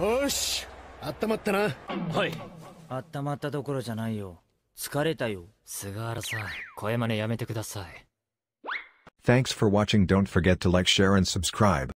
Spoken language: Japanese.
よし温まったなはい温まったどころじゃないよ疲れたよ菅原さん声真似やめてください Thanks for watching don't forget to like share and subscribe